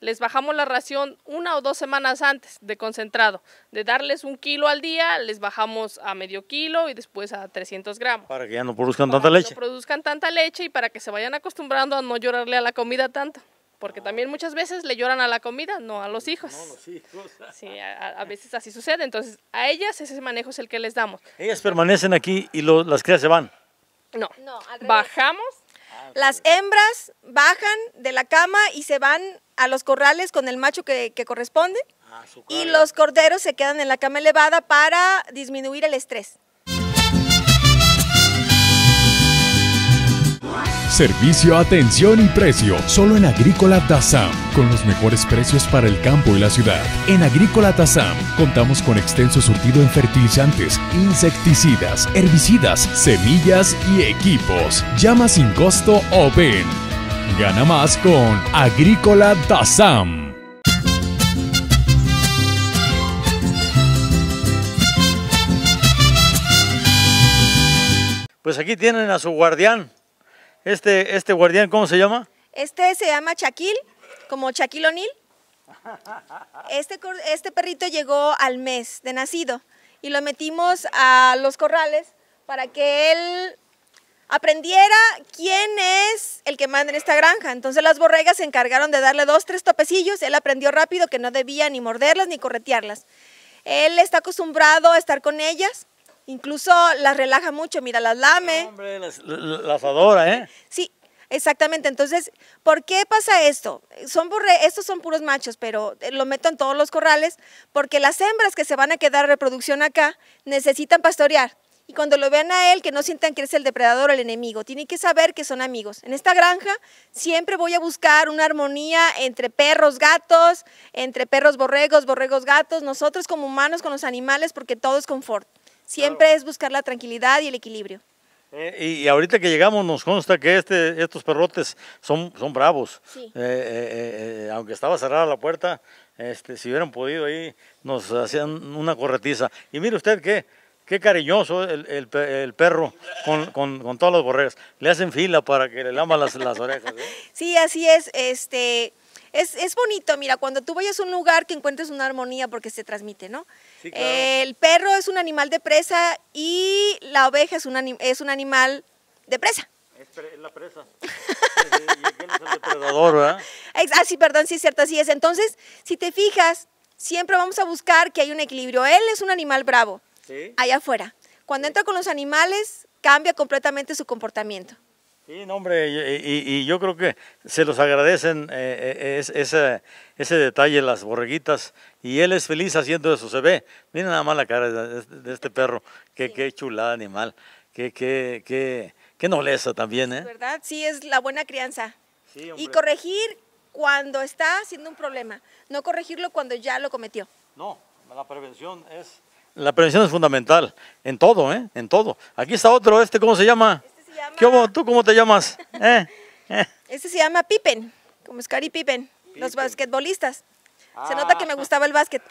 les bajamos la ración una o dos semanas antes de concentrado. De darles un kilo al día, les bajamos a medio kilo y después a 300 gramos. Para que ya no produzcan para tanta que leche. No produzcan tanta leche y para que se vayan acostumbrando a no llorarle a la comida tanto. Porque también muchas veces le lloran a la comida, no a los hijos. No a los hijos. Sí, a, veces así sucede. Entonces, a ellas ese manejo es el que les damos. ¿Ellas permanecen aquí y las crías se van? No. no Bajamos las hembras bajan de la cama y se van a los corrales con el macho que, corresponde. Ah, y los corderos se quedan en la cama elevada para disminuir el estrés. Servicio, atención y precio. Solo en Agrícola Tazam. Con los mejores precios para el campo y la ciudad. En Agrícola Tazam contamos con extenso surtido en fertilizantes, insecticidas, herbicidas, semillas y equipos. Llama sin costo o ven. Gana más con Agrícola Tazam. Pues aquí tienen a su guardián, este, este, guardián, ¿cómo se llama? Este se llama Chaquil, como Chaquil O'Neill. Este, este perrito llegó al mes de nacido y lo metimos a los corrales para que él aprendiera quién es el que manda en esta granja. Entonces las borregas se encargaron de darle dos, tres topecillos. Él aprendió rápido que no debía ni morderlas ni corretearlas. Él está acostumbrado a estar con ellas Incluso las relaja mucho, mira, las lame. las, adora, ¿eh? Sí, exactamente. Entonces, ¿por qué pasa esto? Son estos son puros machos, pero eh, lo meto en todos los corrales, porque las hembras que se van a quedar reproducción acá necesitan pastorear. Y cuando lo vean a él, que no sientan que es el depredador o el enemigo, tienen que saber que son amigos. En esta granja siempre voy a buscar una armonía entre perros, gatos, entre perros borregos, borregos, gatos, nosotros como humanos con los animales, porque todo es confort. Siempre es buscar la tranquilidad y el equilibrio. Eh, y ahorita que llegamos nos consta que este, estos perrotes son, son bravos. Eh, eh, aunque estaba cerrada la puerta, este, si hubieran podido ahí nos hacían una corretiza. Y mire usted qué, qué cariñoso el, perro con, con, todas las borregas. Le hacen fila para que le laman las, las orejas. [LAUGHS] Sí, así es. Este, es, es, bonito, mira, cuando tú vayas a un lugar que encuentres una armonía porque se transmite, ¿no? el perro es un animal de presa y la oveja es un, es un animal de presa. Es la presa. [LAUGHS] y el depredador, ¿verdad? Ah, sí, perdón, sí, es cierto, así es. Entonces, si te fijas, siempre vamos a buscar que hay un equilibrio. Él es un animal bravo, allá afuera. Cuando entra con los animales, cambia completamente su comportamiento. Sí, hombre, y, yo creo que se los agradecen eh, eh, ese, ese, detalle, las borreguitas, y él es feliz haciendo eso, se ve. Miren nada más la cara de, este perro, qué, qué chulada animal, qué, qué, qué, nobleza también, ¿eh? ¿Verdad? Sí, es la buena crianza. Sí, y corregir cuando está haciendo un problema, no corregirlo cuando ya lo cometió. No, la prevención es... La prevención es fundamental, en todo, ¿eh? En todo. Aquí está otro, este, ¿cómo se llama? ¿Tú cómo te llamas? [LAUGHS] ¿Eh? ¿Eh? Este se llama Pippen, como Scar Pippen, los basquetbolistas. Se ah. nota que me gustaba el básquet.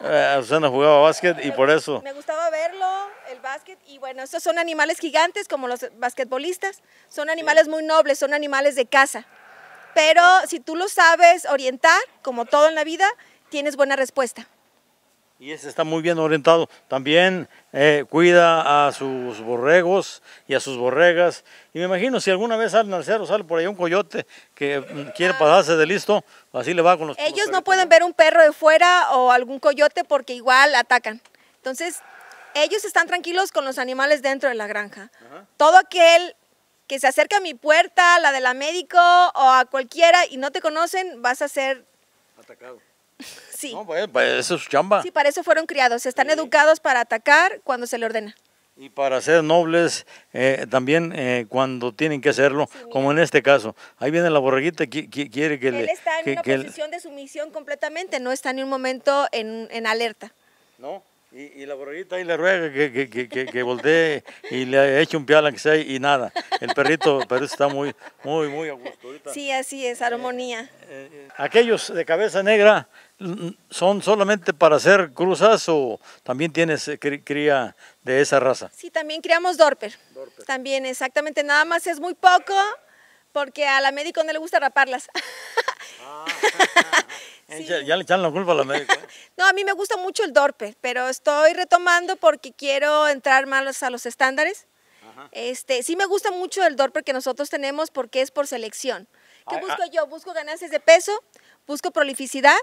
Ah, usted, [LAUGHS] eh, básquet y por eso. Me gustaba verlo, el básquet. Y bueno, estos son animales gigantes como los basquetbolistas. Son animales muy nobles, son animales de casa. Pero si tú lo sabes orientar, como todo en la vida, tienes buena respuesta. Y ese está muy bien orientado. También eh, cuida a sus borregos y a sus borregas. Y me imagino si alguna vez al cerro, sale por ahí un coyote que mm, quiere pasarse de listo, así le va con los Ellos no pueden ver un perro de fuera o algún coyote porque igual atacan. Entonces, ellos están tranquilos con los animales dentro de la granja. Todo aquel que se acerca a mi puerta, la de la médico o a cualquiera y no te conocen, vas a ser atacado Sí. No, pues, pues eso chamba. para eso fueron criados. Están educados para atacar cuando se le ordena. Y para ser nobles eh, también eh, cuando tienen que hacerlo, como en este caso. Ahí viene la borreguita, que, quiere que Él le... Él está en una posición de sumisión completamente, no está ni un momento en, en alerta. No. Y, y, la borreguita ahí le ruega que, que, que, que, voltee y le eche un pial que sea y nada. El perrito, pero está muy, muy, muy a gusto. sí, así es, armonía. Eh, eh, eh, aquellos de cabeza negra mm, mm, son solamente para hacer cruzas o también tienes cría de esa raza. Sí, también criamos Dorper. Dorper. También, exactamente, nada más es muy poco porque a la médico no le gusta raparlas. [LAUGHS] [LAUGHS] Eh, ya le echan la culpa a los médicos. ¿eh? [LAUGHS] no, a mí me gusta mucho el dorpe pero estoy retomando porque quiero entrar más a los estándares. Este, sí me gusta mucho el dorpe que nosotros tenemos porque es por selección. ¿Qué busco ah. yo? Busco ganancias de peso, busco prolificidad,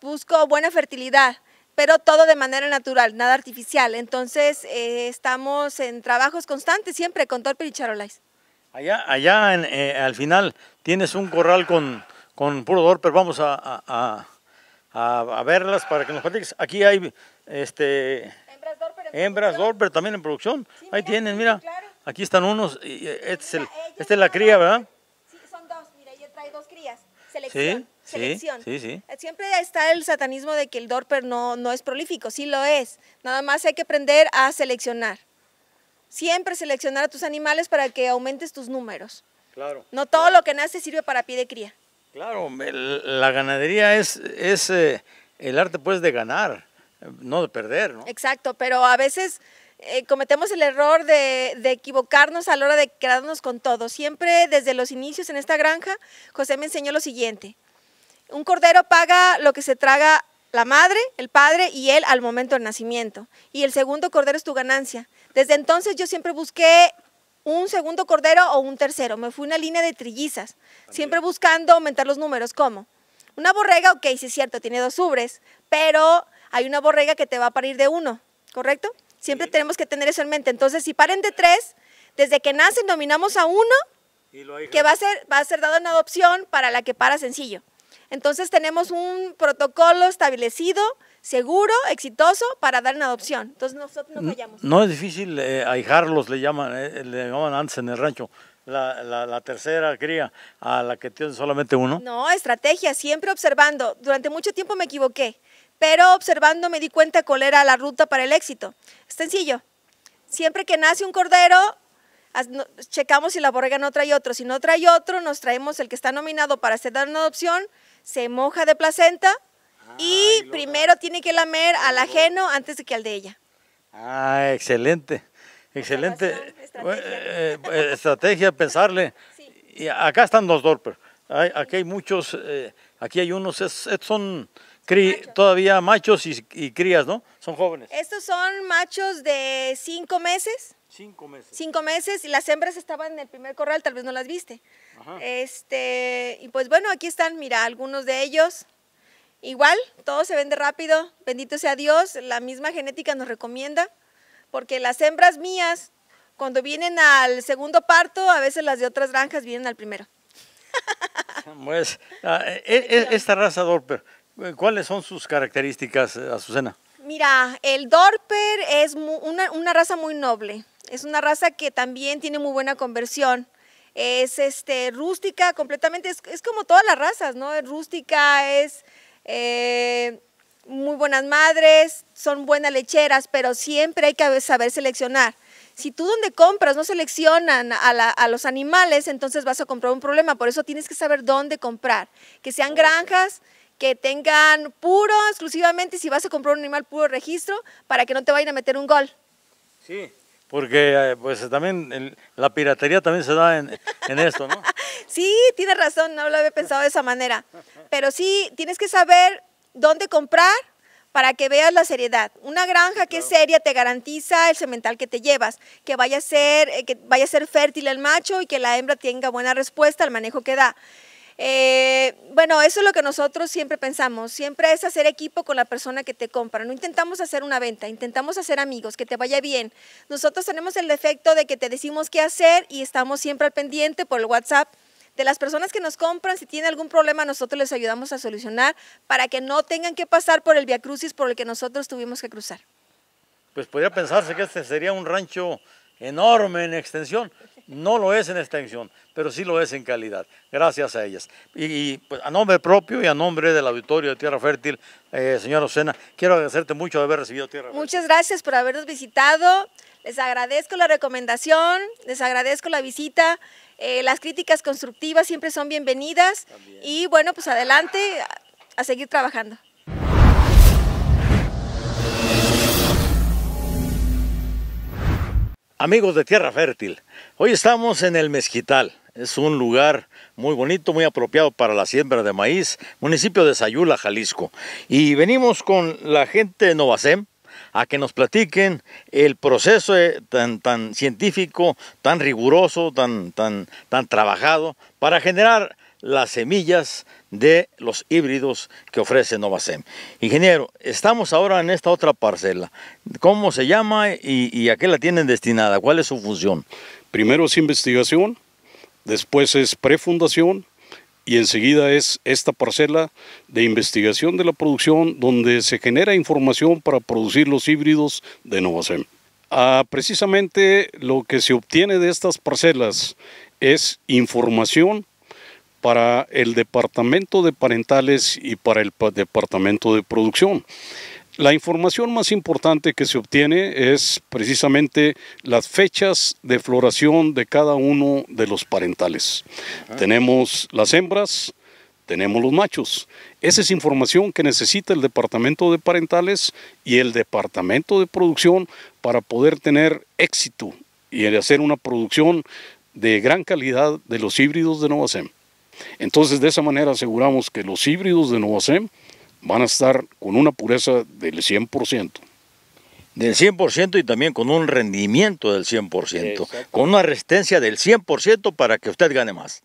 busco buena fertilidad pero todo de manera natural, nada artificial. Entonces, eh, estamos en trabajos constantes siempre con Dorper y Charolais. Allá, allá al final tienes un corral con, con puro dorper, vamos a, verlas para que nos platiques. Aquí hay este, hembras, Dorper, también en producción. Ahí tienen, mira. Aquí están unos. este es esta es la cría, ¿verdad? Sí, son dos. Mira, ella trae dos crías. Selección. selección. Sí, sí. Eh, siempre está el satanismo de que el Dorper no, no es prolífico. Sí lo es. Nada más hay que aprender a seleccionar. Siempre seleccionar a tus animales para que aumentes tus números. Claro. No todo lo que nace sirve para pie de cría. Claro, la ganadería es, es eh, el arte pues de ganar, no de perder, ¿no? Exacto, pero a veces eh, cometemos el error de, de, equivocarnos a la hora de quedarnos con todo. Siempre desde los inicios en esta granja, José me enseñó lo siguiente. Un cordero paga lo que se traga la madre, el padre y él al momento del nacimiento. Y el segundo cordero es tu ganancia. Desde entonces yo siempre busqué un segundo cordero o un tercero. Me fui una línea de trillizas, siempre buscando aumentar los números. ¿Cómo? Una borrega, ok, sí es cierto, tiene dos ubres, pero hay una borrega que te va a parir de uno, ¿correcto? Siempre tenemos que tener eso en mente. Entonces, si paren de tres, desde que nacen nominamos a uno que va a, ser, va a ser dado en adopción para la que para sencillo. Entonces, tenemos un protocolo establecido seguro, exitoso para dar en adopción. Entonces nosotros no fallamos. No, es difícil eh, ahijarlos, le llaman, eh, eh, antes en el rancho. La, tercera cría a la que tiene solamente uno? No, estrategia, siempre observando. Durante mucho tiempo me equivoqué, pero observando me di cuenta cuál era la ruta para el éxito. Es sencillo. Siempre que nace un cordero, checamos si la borrega no trae otro. Si no trae otro, nos traemos el que está nominado para ser dado en adopción, se moja de placenta, y, primero tiene que lamer al ajeno antes de que al de ella. Ah, excelente. Excelente. Eh, eh, estrategia, pensarle. Y acá están los Dorper. aquí hay muchos, eh, aquí hay unos, son todavía machos y, crías, ¿no? Son jóvenes. Estos son machos de cinco meses. Cinco meses. Cinco meses y las hembras estaban en el primer corral, tal vez no las viste. Este, y pues bueno, aquí están, mira, algunos de ellos. Igual, todo se vende rápido, bendito sea Dios, la misma genética nos recomienda, porque las hembras mías, cuando vienen al segundo parto, a veces las de otras granjas vienen al primero. [LAUGHS] Pues, ah, eh, eh, esta raza Dorper, eh, ¿cuáles son sus características, Azucena? Mira, el Dorper es una, una raza muy noble, es una raza que también tiene muy buena conversión es este rústica completamente, es, como todas las razas, ¿no? Es rústica, es eh, muy buenas madres, son buenas lecheras, pero siempre hay que saber seleccionar. Si tú donde compras no seleccionan a, los animales, entonces vas a comprar un problema. Por eso tienes que saber dónde comprar. Que sean granjas, que tengan puro exclusivamente, si vas a comprar un animal puro registro, para que no te vayan a meter un gol. Sí. Porque eh, pues también la piratería también se da en, esto, ¿no? [LAUGHS] sí, tienes razón, no lo había pensado de esa manera. Pero sí, tienes que saber dónde comprar para que veas la seriedad. Una granja que es seria te garantiza el semental que te llevas, que vaya a ser, eh, que vaya a ser fértil el macho y que la hembra tenga buena respuesta al manejo que da. Eh, bueno, eso es lo que nosotros siempre pensamos, siempre es hacer equipo con la persona que te compra, no intentamos hacer una venta, intentamos hacer amigos, que te vaya bien. Nosotros tenemos el defecto de que te decimos qué hacer y estamos siempre al pendiente por el WhatsApp de las personas que nos compran, si tienen algún problema, nosotros les ayudamos a solucionar para que no tengan que pasar por el viacrucis por el que nosotros tuvimos que cruzar. Pues podría pensarse que este sería un rancho enorme en extensión, no lo es en extensión, pero sí lo es en calidad, gracias a ellas. Y, pues, a nombre propio y a nombre del auditorio de Tierra Fértil, eh, señor señora quiero agradecerte mucho de haber recibido Tierra Fértil. Muchas gracias por habernos visitado, les agradezco la recomendación, les agradezco la visita. Eh, las críticas constructivas siempre son bienvenidas y bueno, pues adelante a seguir trabajando. Amigos de Tierra Fértil, hoy estamos en el Mezquital. Es un lugar muy bonito, muy apropiado para la siembra de maíz, municipio de Sayula, Jalisco. Y venimos con la gente de Novacem a que nos platiquen el proceso eh, tan, tan científico, tan riguroso, tan, tan, tan trabajado para generar las semillas de los híbridos que ofrece Novacem. Ingeniero, estamos ahora en esta otra parcela. ¿Cómo se llama y, a qué la tienen destinada? ¿Cuál es su función? Primero es investigación, después es prefundación y enseguida es esta parcela de investigación de la producción donde se genera información para producir los híbridos de Novacem. Ah, precisamente lo que se obtiene de estas parcelas es información para el departamento de parentales y para el departamento de producción. La información más importante que se obtiene es precisamente las fechas de floración de cada uno de los parentales. Tenemos las hembras, tenemos los machos. Esa es información que necesita el departamento de parentales y el departamento de producción para poder tener éxito y hacer una producción de gran calidad de los híbridos de Novacem. Entonces, de esa manera aseguramos que los híbridos de Novasem van a estar con una pureza del 100%. Del 100% y también con un rendimiento del 100%, con una resistencia del 100% para que usted gane más.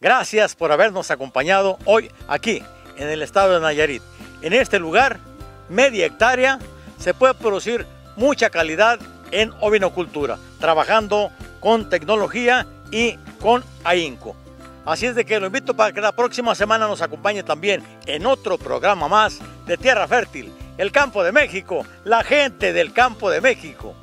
Gracias por habernos acompañado hoy aquí en el estado de Nayarit. En este lugar, media hectárea, se puede producir mucha calidad en ovinocultura, trabajando con tecnología y con ahínco. Así es de que lo invito para que la próxima semana nos acompañe también en otro programa más de Tierra Fértil, el campo de México, la gente del campo de México.